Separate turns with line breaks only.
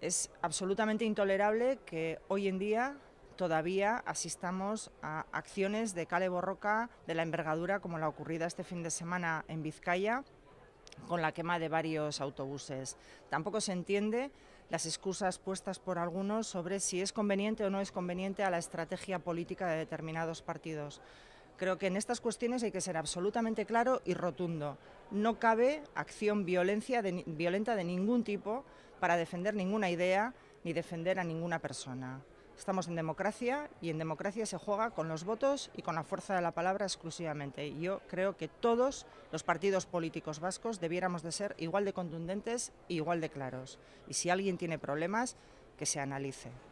Es absolutamente intolerable que hoy en día todavía asistamos a acciones de cale borroca de la envergadura como la ocurrida este fin de semana en Vizcaya con la quema de varios autobuses. Tampoco se entiende las excusas puestas por algunos sobre si es conveniente o no es conveniente a la estrategia política de determinados partidos. Creo que en estas cuestiones hay que ser absolutamente claro y rotundo no cabe acción violencia violenta de ningún tipo para defender ninguna idea ni defender a ninguna persona. Estamos en democracia y en democracia se juega con los votos y con la fuerza de la palabra exclusivamente. yo creo que todos los partidos políticos vascos debiéramos de ser igual de contundentes e igual de claros. Y si alguien tiene problemas, que se analice.